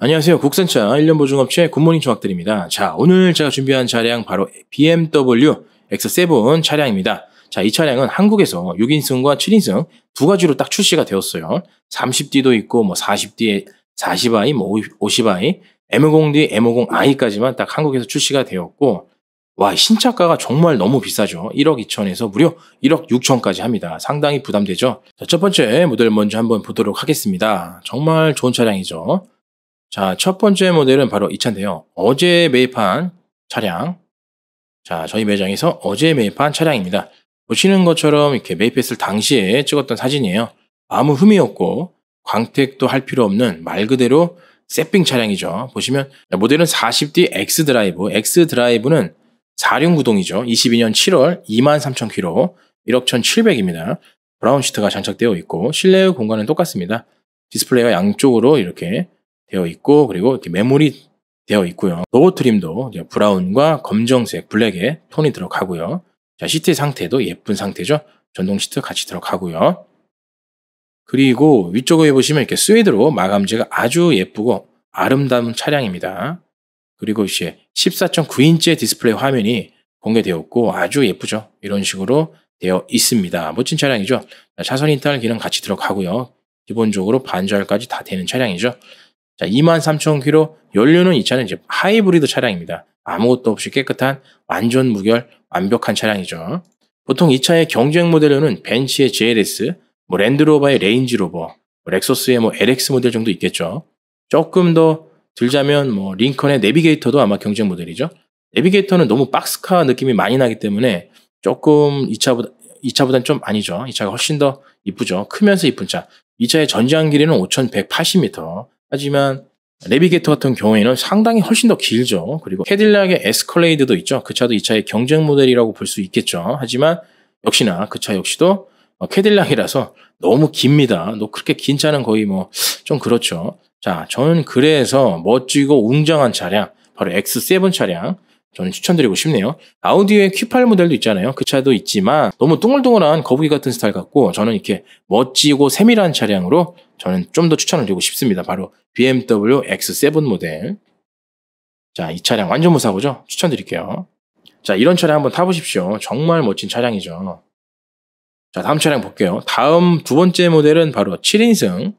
안녕하세요. 국산차 1년 보증업체 굿모닝 정학들입니다. 자, 오늘 제가 준비한 차량 바로 BMW X7 차량입니다. 자, 이 차량은 한국에서 6인승과 7인승 두 가지로 딱 출시가 되었어요. 30D도 있고 뭐 40D, 40i, 뭐 50i, M50D, M50i까지만 딱 한국에서 출시가 되었고 와, 신차가가 정말 너무 비싸죠. 1억 2천에서 무려 1억 6천까지 합니다. 상당히 부담되죠. 자, 첫 번째 모델 먼저 한번 보도록 하겠습니다. 정말 좋은 차량이죠. 자, 첫 번째 모델은 바로 이 차인데요. 어제 매입한 차량. 자, 저희 매장에서 어제 매입한 차량입니다. 보시는 것처럼 이렇게 매입했을 당시에 찍었던 사진이에요. 아무 흠이 없고 광택도 할 필요 없는 말 그대로 세핑 차량이죠. 보시면 모델은 40D X 드라이브. X 드라이브는 46구동이죠. 22년 7월 23,000km 1억 1,700입니다. 브라운 시트가 장착되어 있고 실내 의 공간은 똑같습니다. 디스플레이가 양쪽으로 이렇게 되어 있고 그리고 이렇게 메모리 되어 있고요. 로고 트림도 브라운과 검정색, 블랙에 톤이 들어가고요. 자, 시트 상태도 예쁜 상태죠. 전동 시트 같이 들어가고요. 그리고 위쪽에 보시면 이렇게 스웨이드로 마감재가 아주 예쁘고 아름다운 차량입니다. 그리고 이제 14.9인치의 디스플레이 화면이 공개되었고 아주 예쁘죠. 이런 식으로 되어 있습니다. 멋진 차량이죠. 차선 인탈 기능 같이 들어가고요. 기본적으로 반절까지 다 되는 차량이죠. 자, 23,000km 연료는 이 차는 이제 하이브리드 차량입니다. 아무것도 없이 깨끗한 완전 무결 완벽한 차량이죠. 보통 이 차의 경쟁 모델로는 벤츠의 GLS, 뭐 랜드로버의 레인지로버, 뭐 렉서스의 뭐 LX 모델 정도 있겠죠. 조금 더 들자면 뭐 링컨의 내비게이터도 아마 경쟁 모델이죠. 내비게이터는 너무 박스카 느낌이 많이 나기 때문에 조금 이 차보다 이 차보단 좀 아니죠. 이 차가 훨씬 더 이쁘죠. 크면서 이쁜 차. 이 차의 전장 길이는 5,180m, 하지만 내비게이터 같은 경우에는 상당히 훨씬 더 길죠. 그리고 캐딜락의 에스컬레이드도 있죠. 그 차도 이 차의 경쟁 모델이라고 볼 수 있겠죠. 하지만 역시나 그 차 역시도 어, 캐딜락이라서 너무 깁니다. 너 그렇게 긴 차는 거의 뭐 좀 그렇죠. 자, 저는 그래서 멋지고 웅장한 차량, 바로 X7 차량, 저는 추천드리고 싶네요. 아우디의 Q8 모델도 있잖아요. 그 차도 있지만 너무 둥글둥글한 거북이 같은 스타일 같고 저는 이렇게 멋지고 세밀한 차량으로 저는 좀 더 추천을 드리고 싶습니다. 바로 BMW X7 모델. 자, 이 차량 완전 무사고죠? 추천드릴게요. 자, 이런 차량 한번 타보십시오. 정말 멋진 차량이죠. 자, 다음 차량 볼게요. 다음 두 번째 모델은 바로 7인승.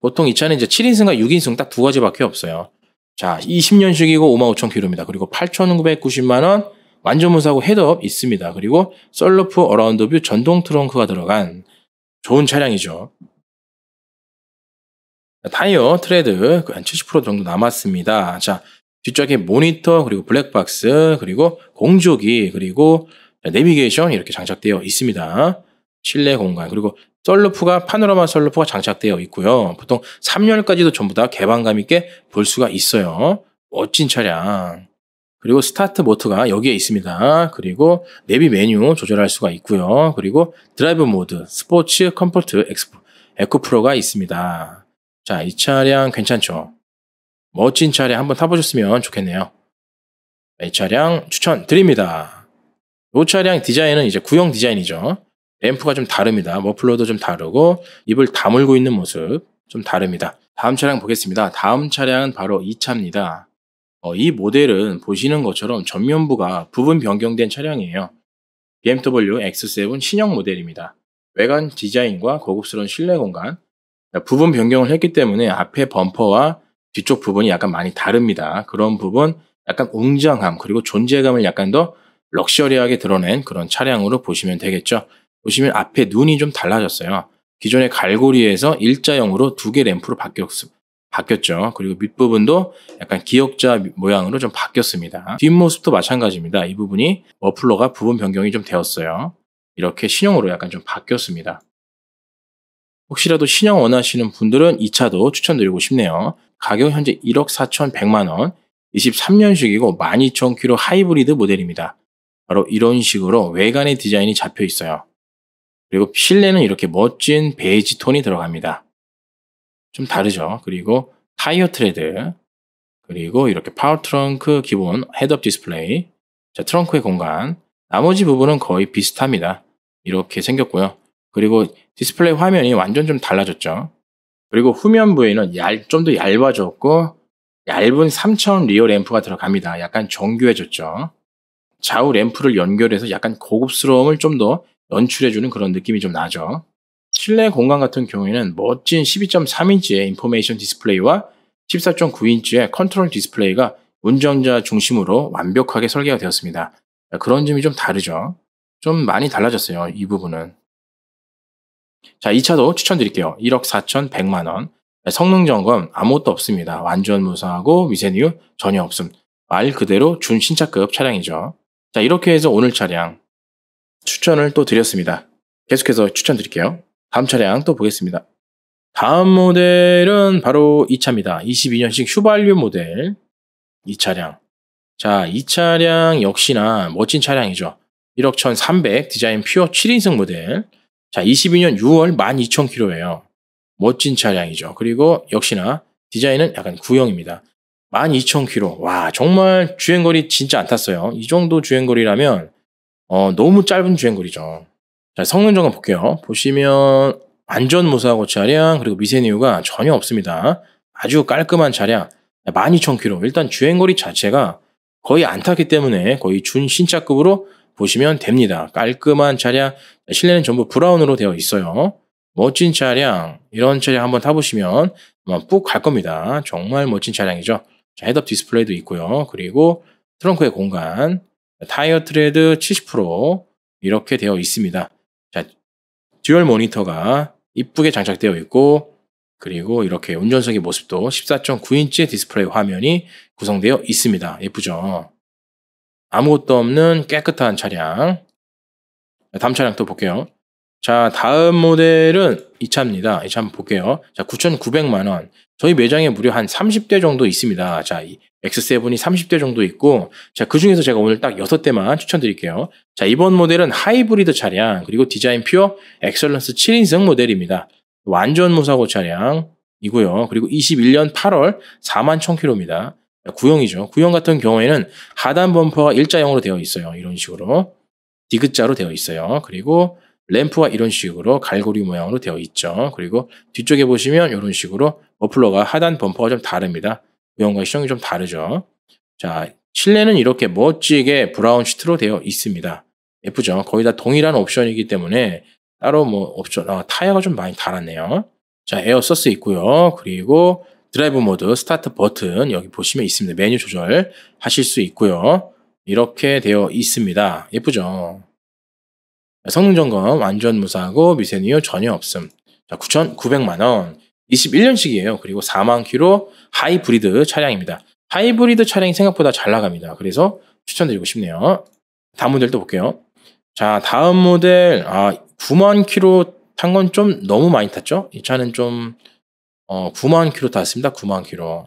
보통 이 차는 이제 7인승과 6인승 딱 두 가지밖에 없어요. 자, 20년식이고 55,000km입니다. 그리고 8,990만 원 완전 무사고 헤드업 있습니다. 그리고 썰러프 어라운드 뷰 전동 트렁크가 들어간 좋은 차량이죠. 타이어 트레드 그 한70% 정도 남았습니다. 자, 뒤쪽에 모니터 그리고 블랙박스 그리고 공조기 그리고 내비게이션 이렇게 장착되어 있습니다. 실내 공간 그리고 썰루프가 파노라마 썰루프가 장착되어 있고요. 보통 3열까지도 전부 다 개방감 있게 볼 수가 있어요. 멋진 차량. 그리고 스타트 모드가 여기에 있습니다. 그리고 내비 메뉴 조절할 수가 있고요. 그리고 드라이브 모드, 스포츠, 컴포트, 엑스포, 에코프로가 있습니다. 자, 이 차량 괜찮죠? 멋진 차량 한번 타보셨으면 좋겠네요. 이 차량 추천드립니다. 이 차량 디자인은 이제 구형 디자인이죠. 앰프가 좀 다릅니다. 머플러도 좀 다르고 입을 다물고 있는 모습 좀 다릅니다. 다음 차량 보겠습니다. 다음 차량은 바로 이차입니다 어, 이 모델은 보시는 것처럼 전면부가 부분 변경된 차량이에요. BMW X7 신형 모델입니다. 외관 디자인과 고급스러운 실내 공간, 그러니까 부분 변경을 했기 때문에 앞에 범퍼와 뒤쪽 부분이 약간 많이 다릅니다. 그런 부분, 약간 웅장함, 그리고 존재감을 약간 더 럭셔리하게 드러낸 그런 차량으로 보시면 되겠죠. 보시면 앞에 눈이 좀 달라졌어요. 기존의 갈고리에서 일자형으로 두 개 램프로 바뀌었죠. 그리고 밑부분도 약간 기역자 모양으로 좀 바뀌었습니다. 뒷모습도 마찬가지입니다. 이 부분이 머플러가 부분 변경이 좀 되었어요. 이렇게 신형으로 약간 좀 바뀌었습니다. 혹시라도 신형 원하시는 분들은 이 차도 추천드리고 싶네요. 가격 현재 1억 4,100만원, 23년식이고 12,000km 하이브리드 모델입니다. 바로 이런 식으로 외관의 디자인이 잡혀 있어요. 그리고 실내는 이렇게 멋진 베이지 톤이 들어갑니다. 좀 다르죠. 그리고 타이어 트레드, 그리고 이렇게 파워 트렁크 기본 헤드업 디스플레이, 자, 트렁크의 공간, 나머지 부분은 거의 비슷합니다. 이렇게 생겼고요. 그리고 디스플레이 화면이 완전 좀 달라졌죠. 그리고 후면 부에는 좀 더 얇아졌고 얇은 3 0 0원 리어 램프가 들어갑니다. 약간 정교해졌죠. 좌우 램프를 연결해서 약간 고급스러움을 좀더 연출해주는 그런 느낌이 좀 나죠. 실내 공간 같은 경우에는 멋진 12.3인치의 인포메이션 디스플레이와 14.9인치의 컨트롤 디스플레이가 운전자 중심으로 완벽하게 설계가 되었습니다. 그런 점이 좀 다르죠. 좀 많이 달라졌어요. 이 부분은. 자, 이 차도 추천드릴게요. 1억 4,100만원. 성능 점검 아무것도 없습니다. 완전 무사하고 미세뉴 전혀 없음. 말 그대로 준신차급 차량이죠. 자, 이렇게 해서 오늘 차량 추천을 또 드렸습니다. 계속해서 추천드릴게요. 다음 차량 또 보겠습니다. 다음 모델은 바로 이 차입니다. 22년식 휴발류 모델 이 차량. 자, 이 차량 역시나 멋진 차량이죠. 1억 1300 디자인 퓨어 7인승 모델. 자, 22년 6월 12,000km예요. 멋진 차량이죠. 그리고 역시나 디자인은 약간 구형입니다. 12,000km. 와, 정말 주행거리 진짜 안 탔어요. 이 정도 주행거리라면 어, 너무 짧은 주행거리죠. 자, 성능 점검 볼게요. 보시면 안전모사고 차량 그리고 미세누유가 전혀 없습니다. 아주 깔끔한 차량 12,000km 일단 주행거리 자체가 거의 안 탔기 때문에 거의 준신차급으로 보시면 됩니다. 깔끔한 차량 실내는 전부 브라운으로 되어 있어요. 멋진 차량 이런 차량 한번 타보시면 푹갈 겁니다. 정말 멋진 차량이죠. 자, 헤드업 디스플레이도 있고요. 그리고 트렁크의 공간 타이어 트레드 70% 이렇게 되어 있습니다. 자, 듀얼 모니터가 이쁘게 장착되어 있고 그리고 이렇게 운전석의 모습도 14.9인치 디스플레이 화면이 구성되어 있습니다. 예쁘죠? 아무것도 없는 깨끗한 차량. 다음 차량 또 볼게요. 자, 다음 모델은 2차입니다. 2차 한번 볼게요. 자, 9,900만원. 저희 매장에 무려 한 30대 정도 있습니다. 자, 이 X7이 30대 정도 있고, 자, 그 중에서 제가 오늘 딱 6대만 추천드릴게요. 자, 이번 모델은 하이브리드 차량, 그리고 디자인 퓨어 엑셀런스 7인승 모델입니다. 완전 무사고 차량이고요. 그리고 21년 8월 4 1000km입니다. 구형이죠. 구형 같은 경우에는 하단 범퍼가 일자형으로 되어 있어요. 이런 식으로. 디귿자로 되어 있어요. 그리고 램프와 이런 식으로 갈고리 모양으로 되어 있죠. 그리고 뒤쪽에 보시면 이런 식으로 머플러가 하단 범퍼가 좀 다릅니다. 구형과 시형이 좀 다르죠. 자, 실내는 이렇게 멋지게 브라운 시트로 되어 있습니다. 예쁘죠? 거의 다 동일한 옵션이기 때문에 따로 뭐 옵션, 아, 타이어가 좀 많이 달았네요. 자, 에어 서스 있고요. 그리고 드라이브 모드, 스타트 버튼 여기 보시면 있습니다. 메뉴 조절 하실 수 있고요. 이렇게 되어 있습니다. 예쁘죠? 성능 점검 완전 무사하고 미세니유 전혀 없음. 자, 9,900만 원. 21년식이에요. 그리고 4만 키로 하이브리드 차량입니다. 하이브리드 차량이 생각보다 잘 나갑니다. 그래서 추천드리고 싶네요. 다음 모델 또 볼게요. 자, 다음 모델 아 9만 키로탄 건 좀 너무 많이 탔죠? 이 차는 좀 어, 9만 키로 탔습니다. 9만 키로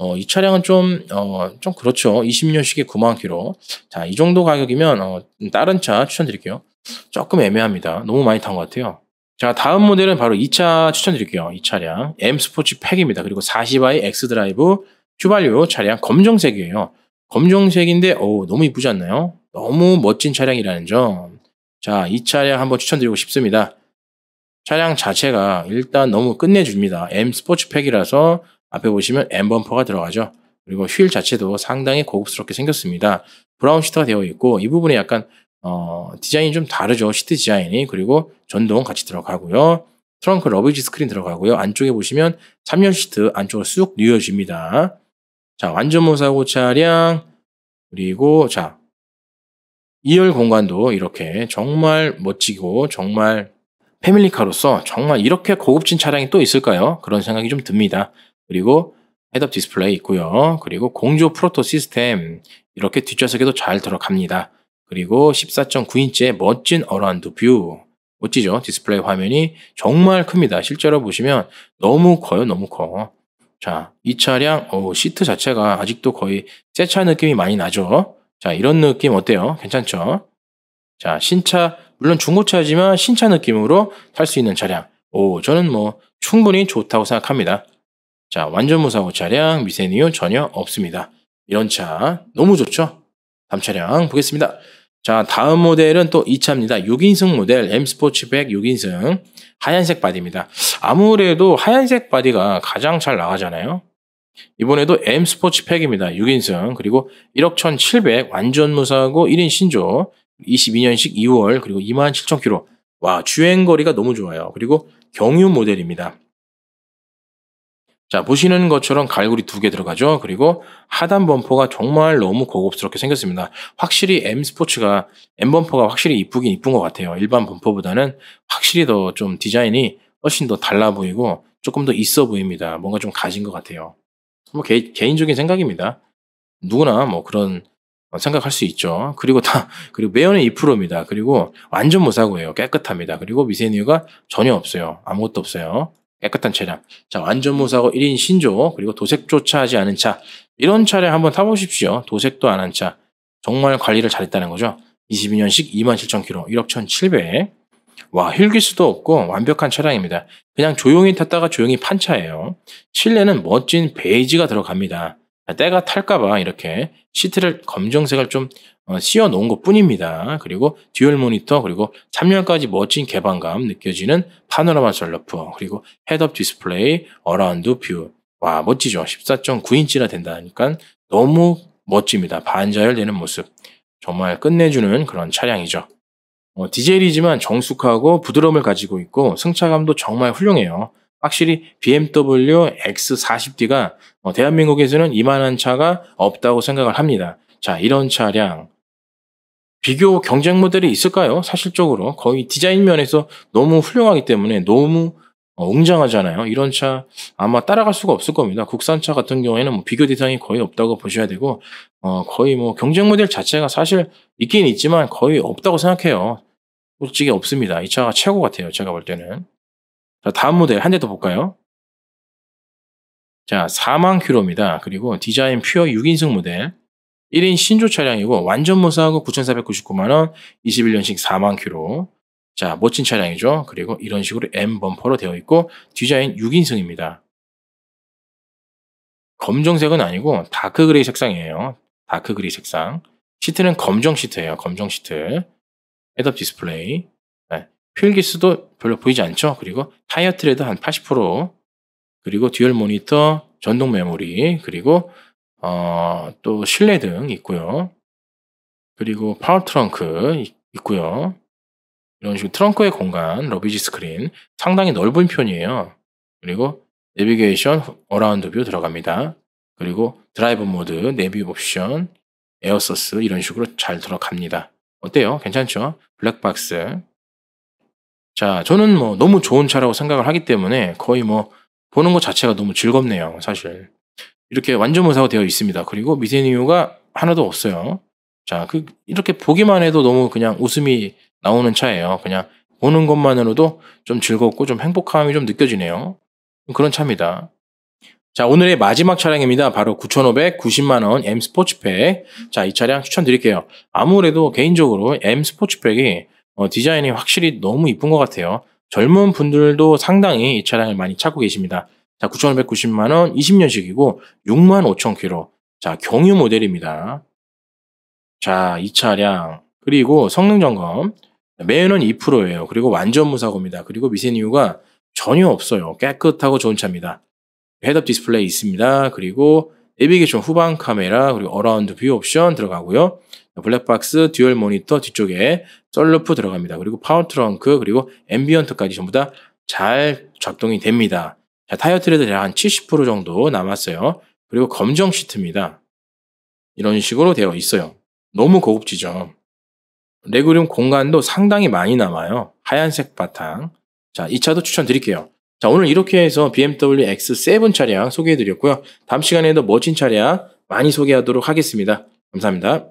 어, 이 차량은 좀, 어, 좀 그렇죠. 20년식에 9만 키로 자, 이 정도 가격이면, 어, 다른 차 추천드릴게요. 조금 애매합니다. 너무 많이 탄 것 같아요. 자, 다음 모델은 바로 2차 추천드릴게요. 이 차량. M 스포츠 팩입니다. 그리고 40i X 드라이브 큐발류 차량 검정색이에요. 검정색인데, 오, 너무 이쁘지 않나요? 너무 멋진 차량이라는 점. 자, 이 차량 한번 추천드리고 싶습니다. 차량 자체가 일단 너무 끝내줍니다. M 스포츠팩이라서 앞에 보시면 M 범퍼가 들어가죠. 그리고 휠 자체도 상당히 고급스럽게 생겼습니다. 브라운 시트가 되어 있고 이 부분에 약간 어, 디자인이 좀 다르죠. 시트 디자인이 그리고 전동 같이 들어가고요. 트렁크 러브지 스크린 들어가고요. 안쪽에 보시면 3열 시트 안쪽으로 쑥 뉘어집니다. 자 완전 모사고 차량 그리고 자 2열 공간도 이렇게 정말 멋지고 정말 패밀리카로서 정말 이렇게 고급진 차량이 또 있을까요? 그런 생각이 좀 듭니다. 그리고 헤드업 디스플레이 있고요. 그리고 공조 프로토 시스템 이렇게 뒷좌석에도 잘 들어갑니다. 그리고 14.9인치의 멋진 어라운드 뷰 멋지죠? 디스플레이 화면이 정말 큽니다. 실제로 보시면 너무 커요. 너무 커. 자, 이 차량 오, 시트 자체가 아직도 거의 새 차 느낌이 많이 나죠? 자, 이런 느낌 어때요? 괜찮죠? 자, 신차 물론 중고차지만 신차 느낌으로 탈 수 있는 차량. 오, 저는 뭐 충분히 좋다고 생각합니다. 자, 완전 무사고 차량 미세니오 전혀 없습니다. 이런 차 너무 좋죠? 다음 차량 보겠습니다. 자, 다음 모델은 또 2차입니다. 6인승 모델 M 스포츠 100 6인승 하얀색 바디입니다. 아무래도 하얀색 바디가 가장 잘 나가잖아요. 이번에도 M 스포츠 팩입니다. 6인승 그리고 1억 1,700 완전 무사고 1인 신조 22년식 2월 그리고 27,000km 와 주행 거리가 너무 좋아요. 그리고 경유 모델입니다. 자, 보시는 것처럼 갈고리 두 개 들어가죠. 그리고 하단 범퍼가 정말 너무 고급스럽게 생겼습니다. 확실히 M 스포츠가 M 범퍼가 확실히 이쁘긴 이쁜 것 같아요. 일반 범퍼보다는 확실히 더 좀 디자인이 훨씬 더 달라 보이고 조금 더 있어 보입니다. 뭔가 좀 가진 것 같아요. 뭐 개, 개인적인 생각입니다. 누구나 뭐 그런 생각할 수 있죠. 그리고 다, 그리고 매연은 2%입니다. 그리고 완전 무사고예요. 깨끗합니다. 그리고 미세누유가 전혀 없어요. 아무것도 없어요. 깨끗한 차량, 자 완전 무사고 1인 신조, 그리고 도색조차 하지 않은 차 이런 차량 한번 타보십시오. 도색도 안 한 차. 정말 관리를 잘했다는 거죠. 22년식 27,000km, 1억 1,700. 와, 휠기수도 없고 완벽한 차량입니다. 그냥 조용히 탔다가 조용히 판 차예요. 실내는 멋진 베이지가 들어갑니다. 아, 때가 탈까봐 이렇게 시트를 검정색을 좀 어, 씌워 놓은 것 뿐입니다. 그리고 듀얼 모니터 그리고 3열까지 멋진 개방감 느껴지는 파노라마 전러프 그리고 헤드업 디스플레이 어라운드 뷰. 와 멋지죠. 14.9인치나 된다니까 너무 멋집니다. 반자열되는 모습. 정말 끝내주는 그런 차량이죠. 어, 디젤이지만 정숙하고 부드러움을 가지고 있고 승차감도 정말 훌륭해요. 확실히 BMW X40D가 어, 대한민국에서는 이만한 차가 없다고 생각을 합니다. 자, 이런 차량. 비교 경쟁 모델이 있을까요? 사실적으로 거의 디자인 면에서 너무 훌륭하기 때문에 너무 어, 웅장하잖아요. 이런 차 아마 따라갈 수가 없을 겁니다. 국산차 같은 경우에는 뭐 비교 대상이 거의 없다고 보셔야 되고, 어, 거의 뭐 경쟁 모델 자체가 사실 있긴 있지만 거의 없다고 생각해요. 솔직히 없습니다. 이 차가 최고 같아요. 제가 볼 때는. 다음 모델 한 대 더 볼까요? 자, 4만 큐로입니다. 그리고 디자인 퓨어 6인승 모델. 1인 신조 차량이고 완전 무사하고 9,499만원, 21년식 4만 큐로. 자, 멋진 차량이죠. 그리고 이런 식으로 M 범퍼로 되어 있고 디자인 6인승입니다. 검정색은 아니고 다크 그레이 색상이에요. 다크 그레이 색상. 시트는 검정 시트예요. 검정 시트. 헤드업 디스플레이. 필기스도 별로 보이지 않죠. 그리고 타이어 트레드 한 80% 그리고 듀얼 모니터 전동 메모리 그리고 어, 또 실내 등 있고요. 그리고 파워 트렁크 있고요. 이런 식으로 트렁크의 공간, 러비지 스크린 상당히 넓은 편이에요. 그리고 내비게이션 어라운드 뷰 들어갑니다. 그리고 드라이브 모드, 내비 옵션, 에어서스 이런 식으로 잘 들어갑니다. 어때요? 괜찮죠? 블랙박스 자, 저는 뭐 너무 좋은 차라고 생각을 하기 때문에 거의 뭐 보는 것 자체가 너무 즐겁네요, 사실. 이렇게 완전 무사가 되어 있습니다. 그리고 미세한 이유가 하나도 없어요. 자, 그, 이렇게 보기만 해도 너무 그냥 웃음이 나오는 차예요. 그냥 보는 것만으로도 좀 즐겁고 좀 행복함이 좀 느껴지네요. 그런 차입니다. 자, 오늘의 마지막 차량입니다. 바로 9,590만원 M 스포츠팩 자, 이 차량 추천드릴게요. 아무래도 개인적으로 M 스포츠팩이 어, 디자인이 확실히 너무 이쁜 것 같아요. 젊은 분들도 상당히 이 차량을 많이 찾고 계십니다. 자, 9,590만원 20년식이고 65,000km. 자, 경유 모델입니다. 자, 이 차량. 그리고 성능 점검. 매연은 2%예요. 그리고 완전 무사고입니다. 그리고 미세 이유가 전혀 없어요. 깨끗하고 좋은 차입니다. 헤드업 디스플레이 있습니다. 그리고 내비게이션 후방 카메라, 그리고 어라운드 뷰 옵션 들어가고요. 블랙박스, 듀얼 모니터 뒤쪽에 썰루프 들어갑니다. 그리고 파워 트렁크, 그리고 앰비언트까지 전부 다 잘 작동이 됩니다. 자, 타이어 트레드 한70% 정도 남았어요. 그리고 검정 시트입니다. 이런 식으로 되어 있어요. 너무 고급지죠. 레그룸 공간도 상당히 많이 남아요. 하얀색 바탕. 자, 이 차도 추천드릴게요. 자, 오늘 이렇게 해서 BMW X7 차량 소개해드렸고요. 다음 시간에도 멋진 차량 많이 소개하도록 하겠습니다. 감사합니다.